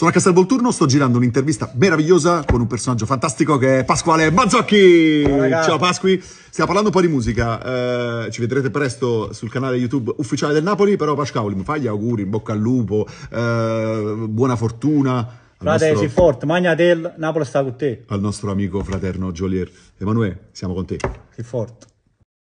Sono a Castel Volturno, sto girando un'intervista meravigliosa con un personaggio fantastico che è Pasquale Mazzocchi. Ciao, Ciao Pasqui, stiamo parlando un po' di musica, eh, ci vedrete presto sul canale YouTube ufficiale del Napoli, però Pasquale mi fai gli auguri, in bocca al lupo, eh, buona fortuna. Frate, nostro... forte, magnatel, Napoli sta con te. Al nostro amico fraterno Jolier. Emanuele, siamo con te. Sii forte.